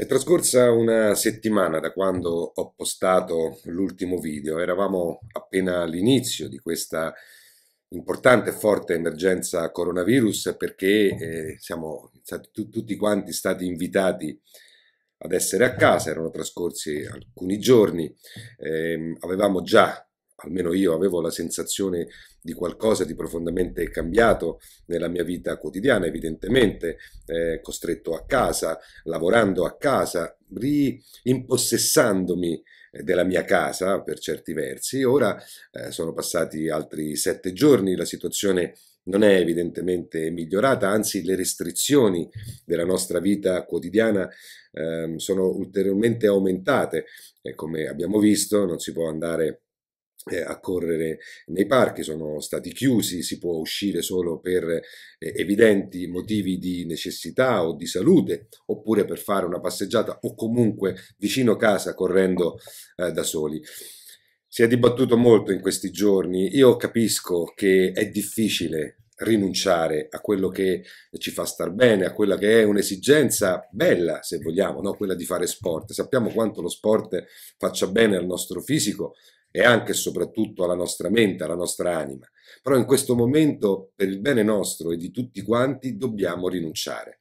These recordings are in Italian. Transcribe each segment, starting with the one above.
È trascorsa una settimana da quando ho postato l'ultimo video, eravamo appena all'inizio di questa importante e forte emergenza coronavirus perché eh, siamo stati tu, tutti quanti stati invitati ad essere a casa, erano trascorsi alcuni giorni, eh, avevamo già almeno io avevo la sensazione di qualcosa di profondamente cambiato nella mia vita quotidiana, evidentemente, eh, costretto a casa, lavorando a casa, rimpossessandomi eh, della mia casa per certi versi. Ora eh, sono passati altri sette giorni, la situazione non è evidentemente migliorata, anzi le restrizioni della nostra vita quotidiana eh, sono ulteriormente aumentate e come abbiamo visto non si può andare eh, a correre nei parchi, sono stati chiusi, si può uscire solo per eh, evidenti motivi di necessità o di salute, oppure per fare una passeggiata o comunque vicino casa correndo eh, da soli. Si è dibattuto molto in questi giorni, io capisco che è difficile rinunciare a quello che ci fa star bene, a quella che è un'esigenza bella, se vogliamo, no? quella di fare sport. Sappiamo quanto lo sport faccia bene al nostro fisico, e anche e soprattutto alla nostra mente, alla nostra anima. Però in questo momento, per il bene nostro e di tutti quanti, dobbiamo rinunciare.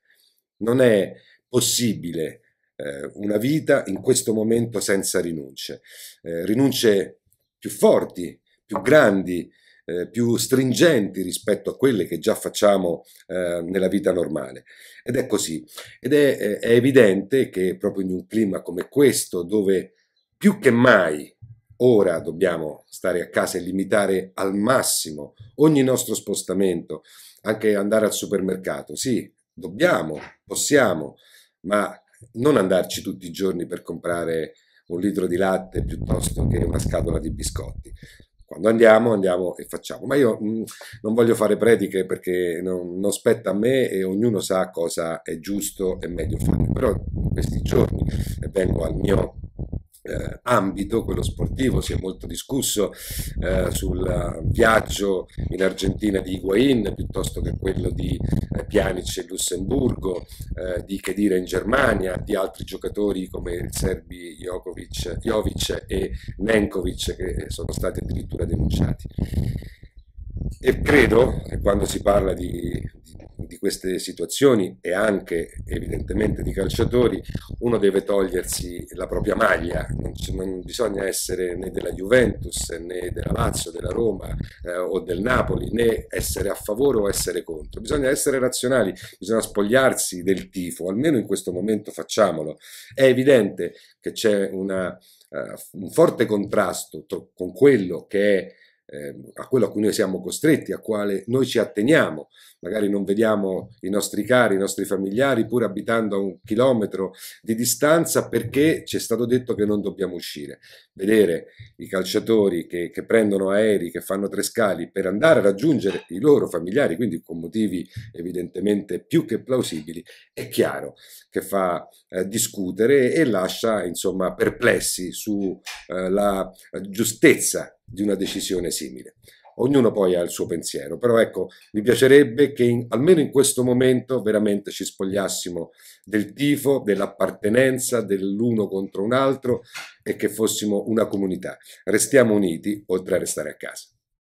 Non è possibile eh, una vita in questo momento senza rinunce. Eh, rinunce più forti, più grandi, eh, più stringenti rispetto a quelle che già facciamo eh, nella vita normale. Ed è così. Ed è, è evidente che proprio in un clima come questo, dove più che mai Ora dobbiamo stare a casa e limitare al massimo ogni nostro spostamento, anche andare al supermercato. Sì, dobbiamo, possiamo, ma non andarci tutti i giorni per comprare un litro di latte piuttosto che una scatola di biscotti. Quando andiamo, andiamo e facciamo. Ma io mh, mm, non voglio fare prediche perché non, non, spetta a me e ognuno sa cosa è giusto e meglio fare. Però in questi giorni, e vengo al mio eh, ambito, quello sportivo, si è molto discusso eh, sul viaggio in Argentina di Higuain piuttosto che quello di eh, Pjanic in Lussemburgo, eh, di Kedira in Germania, di altri giocatori come il serbi Jokovic, Jovic e Nenkovic che sono stati addirittura denunciati. E credo, che quando si parla di queste situazioni e anche evidentemente di calciatori uno deve togliersi la propria maglia, non, non bisogna essere né della Juventus né della Lazio, della Roma eh, o del Napoli né essere a favore o essere contro, bisogna essere razionali, bisogna spogliarsi del tifo, almeno in questo momento facciamolo. È evidente che c'è una, uh, un forte contrasto con quello che è eh, a quello a cui noi siamo costretti, a quale noi ci atteniamo. Magari non vediamo i nostri cari, i nostri familiari, pur abitando a un chilometro di distanza, perché ci è stato detto che non dobbiamo uscire. Vedere i calciatori che, che prendono aerei, che fanno tre scali per andare a raggiungere i loro familiari, quindi con motivi evidentemente più che plausibili, è chiaro che fa eh, discutere e lascia insomma perplessi sulla eh, giustezza di una decisione simile. Ognuno poi ha il suo pensiero, però ecco, mi piacerebbe che in, almeno in questo momento veramente ci spogliassimo del tifo, dell'appartenenza, dell'uno contro un altro e che fossimo una comunità. Restiamo uniti oltre a restare a casa.